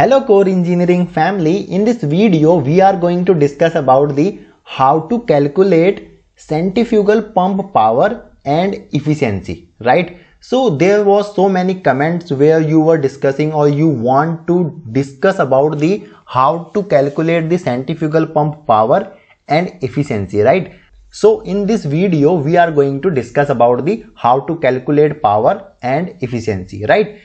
Hello core engineering family. In this video, we are going to discuss about the how to calculate centrifugal pump power and efficiency, right? So there was so many comments where you were discussing or you want to discuss about the how to calculate the centrifugal pump power and efficiency, right? So in this video, we are going to discuss about the how to calculate power and efficiency, right?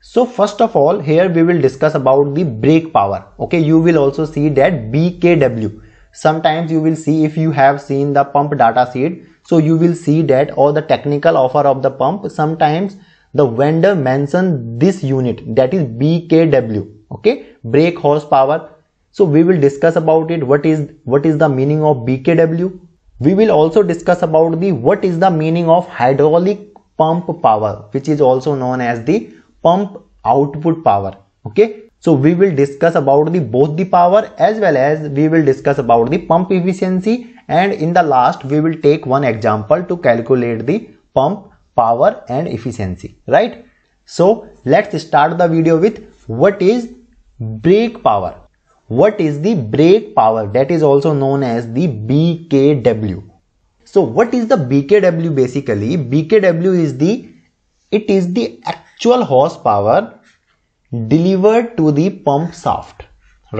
So first of all here we will discuss about the brake power. Okay, you will also see that BKW. Sometimes you will see if you have seen the pump data sheet. So you will see that or the technical offer of the pump. Sometimes the vendor mention this unit that is BKW. Okay, brake horsepower. So we will discuss about it. What is what is the meaning of BKW? We will also discuss about the what is the meaning of hydraulic pump power which is also known as the pump output power okay so we will discuss about the both the power as well as we will discuss about the pump efficiency and in the last we will take one example to calculate the pump power and efficiency right so let's start the video with what is brake power what is the brake power that is also known as the bkw so what is the bkw basically bkw is the it is the actual horsepower delivered to the pump shaft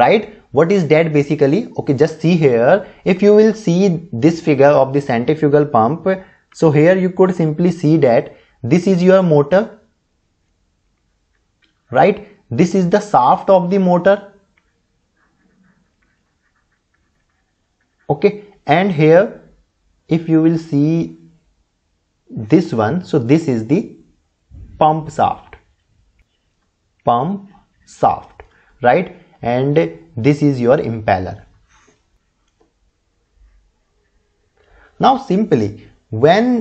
right what is that basically okay just see here if you will see this figure of the centrifugal pump so here you could simply see that this is your motor right this is the shaft of the motor okay and here if you will see this one so this is the pump shaft pump shaft right and this is your impeller now simply when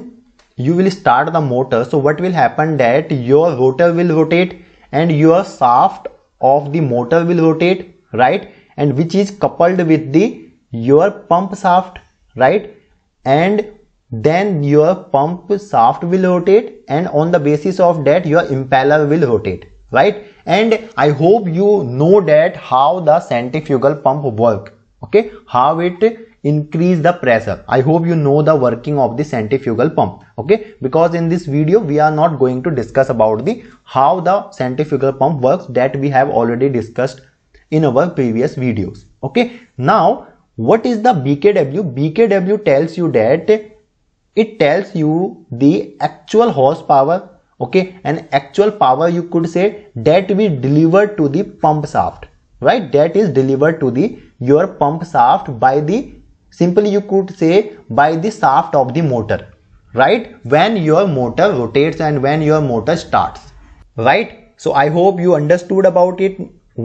you will start the motor so what will happen that your rotor will rotate and your shaft of the motor will rotate right and which is coupled with the your pump shaft right and then your pump shaft will rotate and on the basis of that your impeller will rotate right and i hope you know that how the centrifugal pump work okay how it increase the pressure i hope you know the working of the centrifugal pump okay because in this video we are not going to discuss about the how the centrifugal pump works that we have already discussed in our previous videos okay now what is the bkw bkw tells you that it tells you the actual horsepower okay and actual power you could say that we delivered to the pump shaft right that is delivered to the your pump shaft by the simply you could say by the shaft of the motor right when your motor rotates and when your motor starts right so i hope you understood about it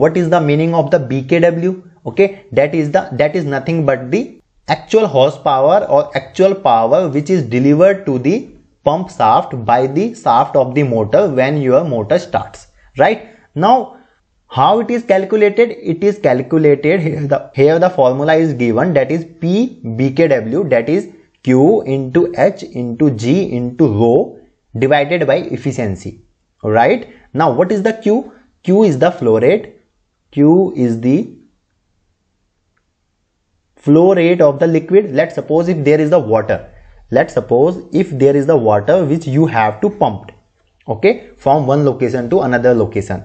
what is the meaning of the bkw okay that is the that is nothing but the actual horsepower or actual power which is delivered to the pump shaft by the shaft of the motor when your motor starts right now how it is calculated it is calculated here the, here the formula is given that is p bkw that is q into h into g into rho divided by efficiency right now what is the q q is the flow rate q is the flow rate of the liquid let's suppose if there is the water let's suppose if there is the water which you have to pump okay from one location to another location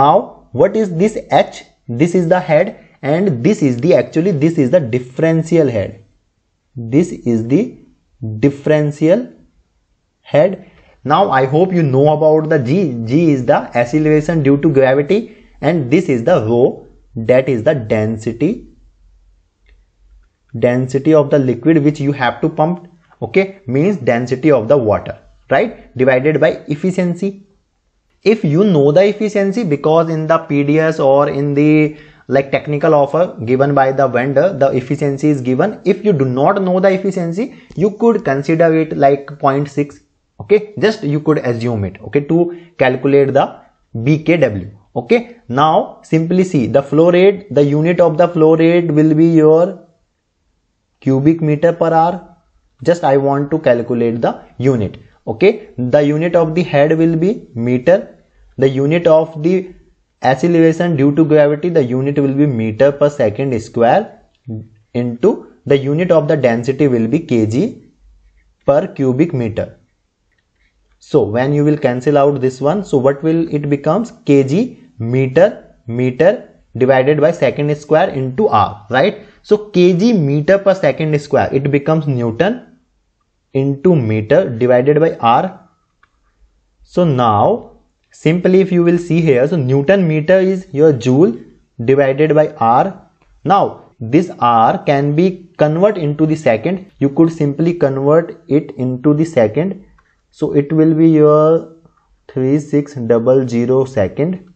now what is this h this is the head and this is the actually this is the differential head this is the differential head now i hope you know about the g g is the acceleration due to gravity and this is the rho that is the density density of the liquid which you have to pump okay means density of the water right divided by efficiency if you know the efficiency because in the pds or in the like technical offer given by the vendor the efficiency is given if you do not know the efficiency you could consider it like 0.6 okay just you could assume it okay to calculate the bkw okay now simply see the flow rate the unit of the flow rate will be your cubic meter per hour just I want to calculate the unit okay the unit of the head will be meter the unit of the acceleration due to gravity the unit will be meter per second square into the unit of the density will be kg per cubic meter so when you will cancel out this one so what will it becomes kg meter meter divided by second square into R, right? So kg meter per second square, it becomes Newton into meter divided by R. So now simply if you will see here, so Newton meter is your joule divided by R. Now this R can be convert into the second. You could simply convert it into the second. So it will be your 3600 second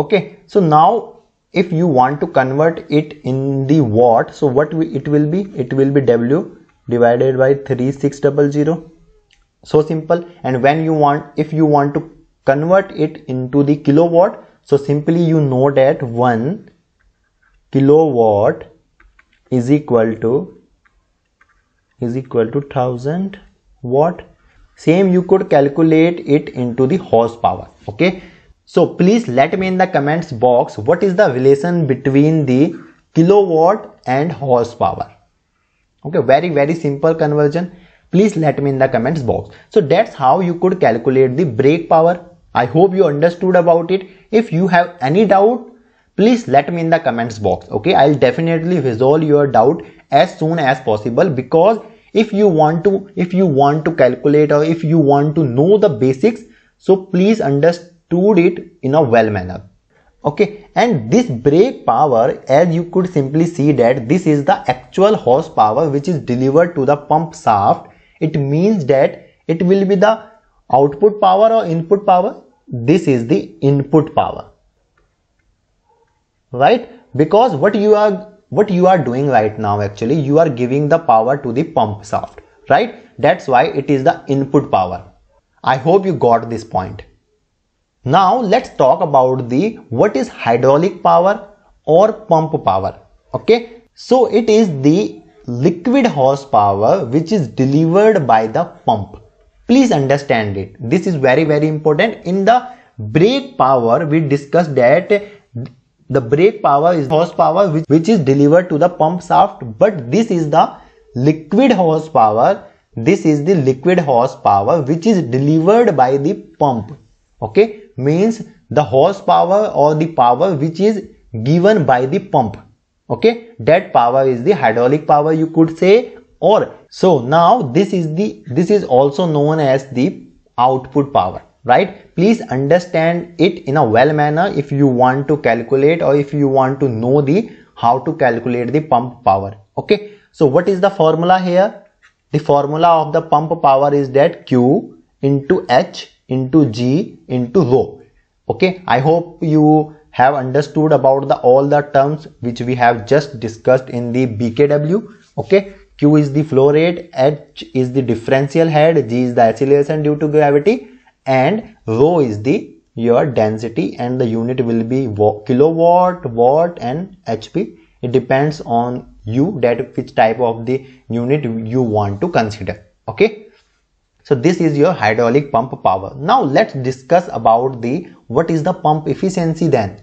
okay so now if you want to convert it in the watt so what we, it will be it will be w divided by 3600 so simple and when you want if you want to convert it into the kilowatt so simply you know that 1 kilowatt is equal to is equal to 1000 watt same you could calculate it into the horsepower okay so please let me in the comments box what is the relation between the kilowatt and horsepower. Okay, very very simple conversion. Please let me in the comments box. So that's how you could calculate the brake power. I hope you understood about it. If you have any doubt, please let me in the comments box. Okay, I'll definitely resolve your doubt as soon as possible because if you want to if you want to calculate or if you want to know the basics so please understand stored it in a well manner okay and this brake power as you could simply see that this is the actual horsepower which is delivered to the pump shaft it means that it will be the output power or input power this is the input power right because what you are what you are doing right now actually you are giving the power to the pump shaft right that's why it is the input power i hope you got this point now let's talk about the what is hydraulic power or pump power. Okay, so it is the liquid horsepower which is delivered by the pump. Please understand it. This is very very important. In the brake power we discussed that the brake power is horsepower which, which is delivered to the pump shaft but this is the liquid horsepower this is the liquid horsepower which is delivered by the pump okay means the horsepower or the power which is given by the pump okay that power is the hydraulic power you could say or so now this is the this is also known as the output power right please understand it in a well manner if you want to calculate or if you want to know the how to calculate the pump power okay so what is the formula here the formula of the pump power is that q into h into G into rho. Okay, I hope you have understood about the all the terms which we have just discussed in the BKW. Okay, Q is the flow rate, H is the differential head, G is the acceleration due to gravity and rho is the your density and the unit will be kilowatt, watt and HP. It depends on you that which type of the unit you want to consider. Okay. So this is your hydraulic pump power. Now let's discuss about the what is the pump efficiency then.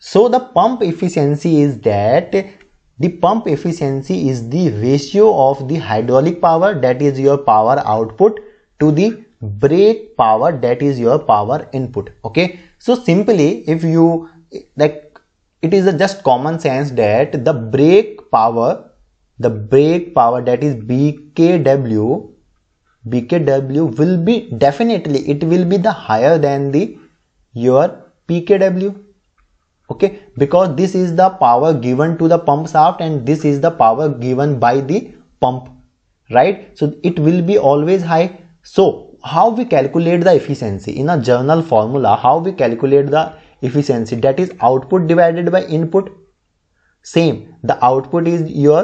So the pump efficiency is that the pump efficiency is the ratio of the hydraulic power that is your power output to the brake power that is your power input. Okay. So simply if you like it is a just common sense that the brake power the brake power that is BKW BKW will be definitely it will be the higher than the your PKW okay because this is the power given to the pump shaft and this is the power given by the pump right so it will be always high so how we calculate the efficiency in a journal formula how we calculate the efficiency that is output divided by input same the output is your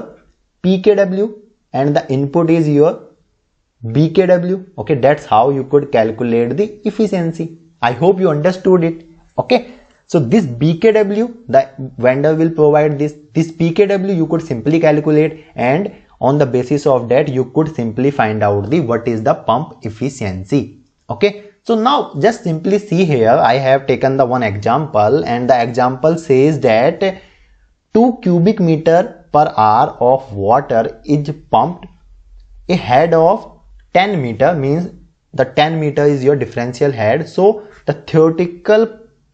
pkw and the input is your BKW. Okay, that's how you could calculate the efficiency. I hope you understood it. Okay, so this BKW, the vendor will provide this. This BKW you could simply calculate and on the basis of that you could simply find out the what is the pump efficiency. Okay, so now just simply see here I have taken the one example and the example says that 2 cubic meter per hour of water is pumped ahead of 10 meter means the 10 meter is your differential head so the theoretical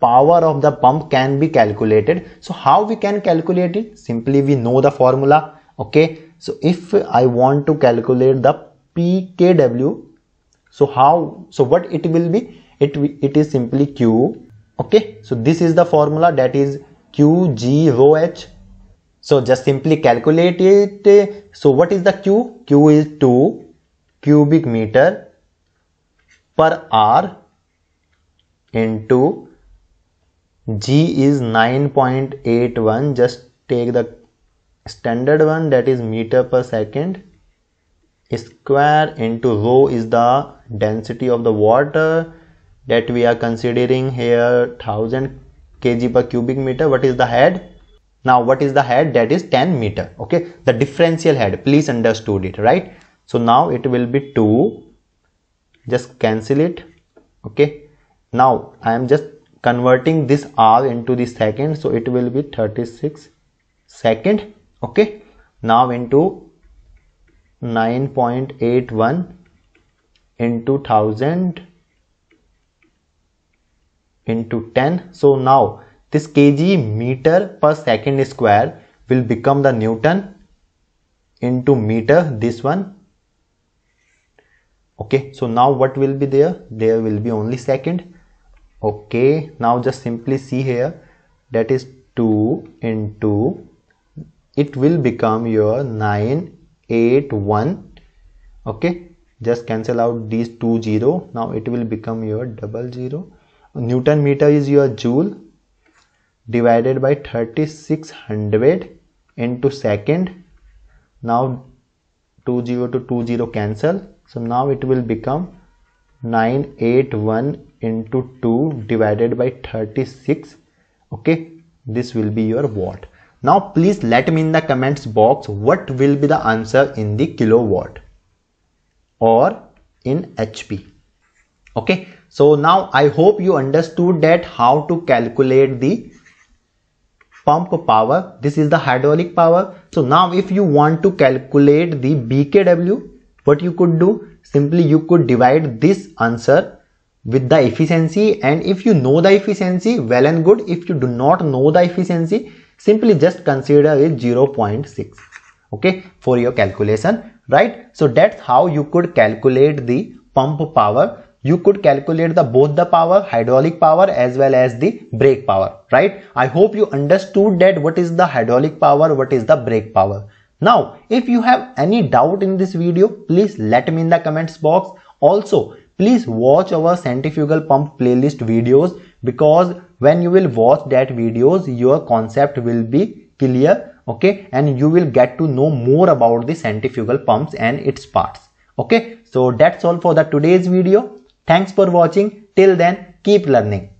power of the pump can be calculated so how we can calculate it simply we know the formula okay so if i want to calculate the pkw so how so what it will be it it is simply q okay so this is the formula that is q g rho h so just simply calculate it so what is the q q is 2 cubic meter per hour into G is 9.81 just take the standard one that is meter per second square into rho is the density of the water that we are considering here 1000 kg per cubic meter what is the head now what is the head that is 10 meter okay the differential head please understood it right so now it will be 2 just cancel it okay now i am just converting this r into the second so it will be 36 second okay now into 9.81 into 1000 into 10 so now this kg meter per second square will become the newton into meter this one okay so now what will be there there will be only second okay now just simply see here that is 2 into it will become your 9 8 1 okay just cancel out these two zero now it will become your double zero newton meter is your joule divided by 3600 into second now 20 to 20 cancel so now it will become 981 into 2 divided by 36 okay this will be your watt now please let me in the comments box what will be the answer in the kilowatt or in HP okay so now I hope you understood that how to calculate the pump power this is the hydraulic power so now if you want to calculate the BKW what you could do simply you could divide this answer with the efficiency and if you know the efficiency well and good if you do not know the efficiency simply just consider it 0.6 okay for your calculation right so that's how you could calculate the pump power you could calculate the both the power hydraulic power as well as the brake power right i hope you understood that what is the hydraulic power what is the brake power now, if you have any doubt in this video, please let me in the comments box. Also, please watch our centrifugal pump playlist videos because when you will watch that videos, your concept will be clear, okay? And you will get to know more about the centrifugal pumps and its parts, okay? So that's all for the today's video. Thanks for watching. Till then, keep learning.